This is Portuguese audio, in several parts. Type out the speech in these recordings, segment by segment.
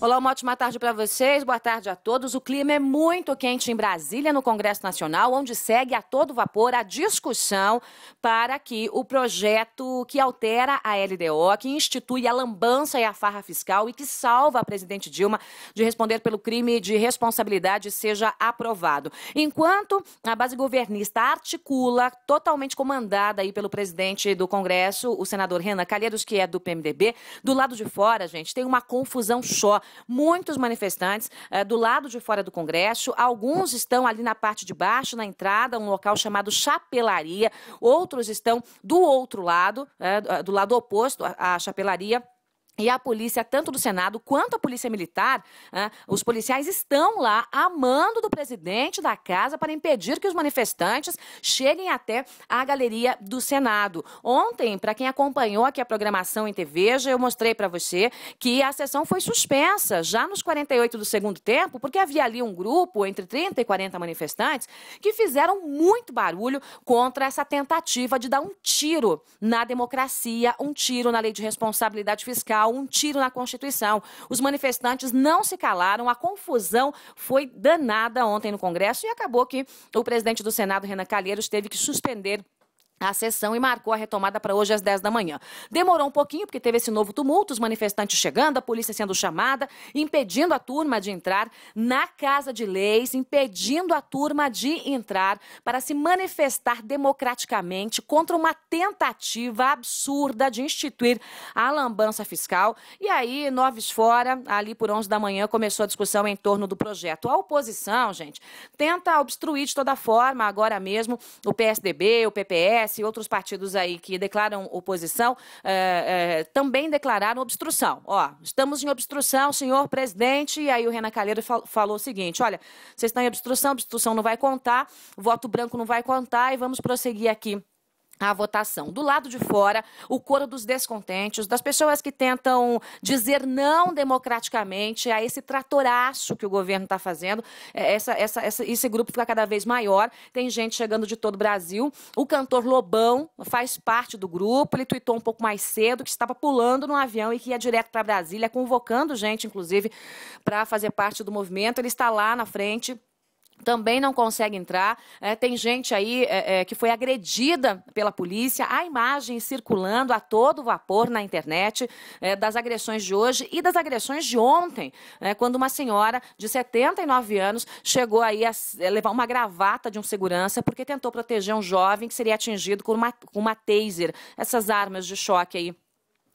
Olá, uma ótima tarde para vocês. Boa tarde a todos. O clima é muito quente em Brasília, no Congresso Nacional, onde segue a todo vapor a discussão para que o projeto que altera a LDO, que institui a lambança e a farra fiscal e que salva a presidente Dilma de responder pelo crime de responsabilidade seja aprovado. Enquanto a base governista articula, totalmente comandada aí pelo presidente do Congresso, o senador Renan Calheiros, que é do PMDB, do lado de fora, gente, tem uma confusão só muitos manifestantes eh, do lado de fora do Congresso. Alguns estão ali na parte de baixo, na entrada, um local chamado Chapelaria. Outros estão do outro lado, eh, eh, do lado oposto à Chapelaria. E a polícia, tanto do Senado quanto a polícia militar, né, os policiais estão lá a mando do presidente da casa para impedir que os manifestantes cheguem até a galeria do Senado. Ontem, para quem acompanhou aqui a programação em já eu mostrei para você que a sessão foi suspensa já nos 48 do segundo tempo, porque havia ali um grupo entre 30 e 40 manifestantes que fizeram muito barulho contra essa tentativa de dar um tiro na democracia, um tiro na lei de responsabilidade fiscal um tiro na Constituição. Os manifestantes não se calaram, a confusão foi danada ontem no Congresso e acabou que o presidente do Senado, Renan Calheiros, teve que suspender a sessão e marcou a retomada para hoje às 10 da manhã. Demorou um pouquinho, porque teve esse novo tumulto, os manifestantes chegando, a polícia sendo chamada, impedindo a turma de entrar na Casa de Leis, impedindo a turma de entrar para se manifestar democraticamente contra uma tentativa absurda de instituir a lambança fiscal. E aí, noves fora, ali por 11 da manhã, começou a discussão em torno do projeto. A oposição, gente, tenta obstruir de toda forma, agora mesmo, o PSDB, o PPS, PSOL e outros partidos aí que declaram oposição é, é, também declararam obstrução. Ó, estamos em obstrução, senhor presidente. E aí o Renan Calheiro fal falou o seguinte: olha, vocês estão em obstrução, obstrução não vai contar, voto branco não vai contar e vamos prosseguir aqui a votação. Do lado de fora, o coro dos descontentes, das pessoas que tentam dizer não democraticamente a esse tratoraço que o governo está fazendo. É, essa, essa, essa, esse grupo fica cada vez maior. Tem gente chegando de todo o Brasil. O cantor Lobão faz parte do grupo. Ele tweetou um pouco mais cedo que estava pulando no avião e que ia direto para Brasília, convocando gente, inclusive, para fazer parte do movimento. Ele está lá na frente também não consegue entrar. É, tem gente aí é, é, que foi agredida pela polícia. Há imagens circulando a todo vapor na internet é, das agressões de hoje e das agressões de ontem, né? quando uma senhora de 79 anos chegou aí a é, levar uma gravata de um segurança porque tentou proteger um jovem que seria atingido com uma, com uma taser, essas armas de choque aí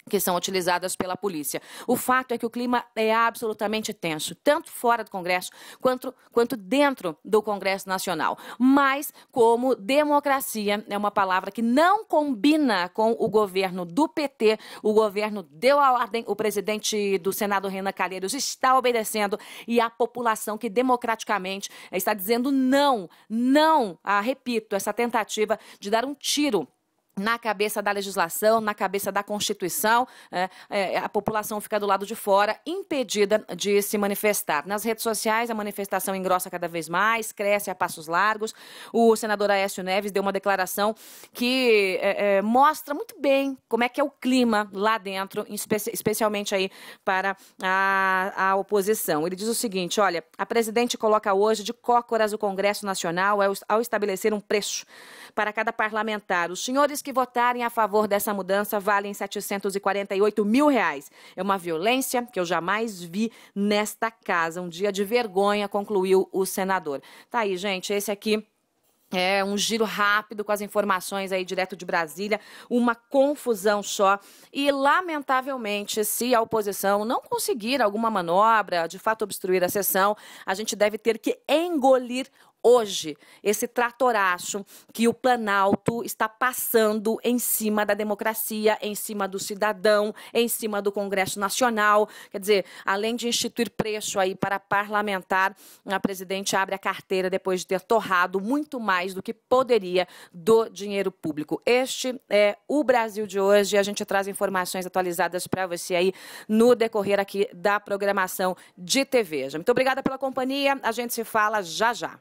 que são utilizadas pela polícia. O hum. fato é que o clima é absolutamente tenso, tanto fora do Congresso quanto, quanto dentro do Congresso Nacional. Mas, como democracia é uma palavra que não combina com o governo do PT, o governo deu a ordem, o presidente do Senado, Renan Calheiros, está obedecendo e a população que democraticamente está dizendo não, não, ah, repito, essa tentativa de dar um tiro na cabeça da legislação, na cabeça da Constituição, é, é, a população fica do lado de fora, impedida de se manifestar. Nas redes sociais, a manifestação engrossa cada vez mais, cresce a passos largos. O senador Aécio Neves deu uma declaração que é, é mostra muito bem como é que é o clima lá dentro, espe especialmente aí para a, a oposição. Ele diz o seguinte, olha, a presidente coloca hoje de cócoras o Congresso Nacional ao estabelecer um preço para cada parlamentar. Os senhores que votarem a favor dessa mudança valem 748 mil reais. É uma violência que eu jamais vi nesta casa. Um dia de vergonha, concluiu o senador. Tá aí, gente, esse aqui. É um giro rápido com as informações aí direto de Brasília, uma confusão só. E, lamentavelmente, se a oposição não conseguir alguma manobra, de fato obstruir a sessão, a gente deve ter que engolir hoje esse tratoraço que o Planalto está passando em cima da democracia, em cima do cidadão, em cima do Congresso Nacional. Quer dizer, além de instituir preço aí para parlamentar, a presidente abre a carteira depois de ter torrado muito mais do que poderia do dinheiro público. Este é o Brasil de hoje a gente traz informações atualizadas para você aí no decorrer aqui da programação de TV. Muito obrigada pela companhia. A gente se fala já já.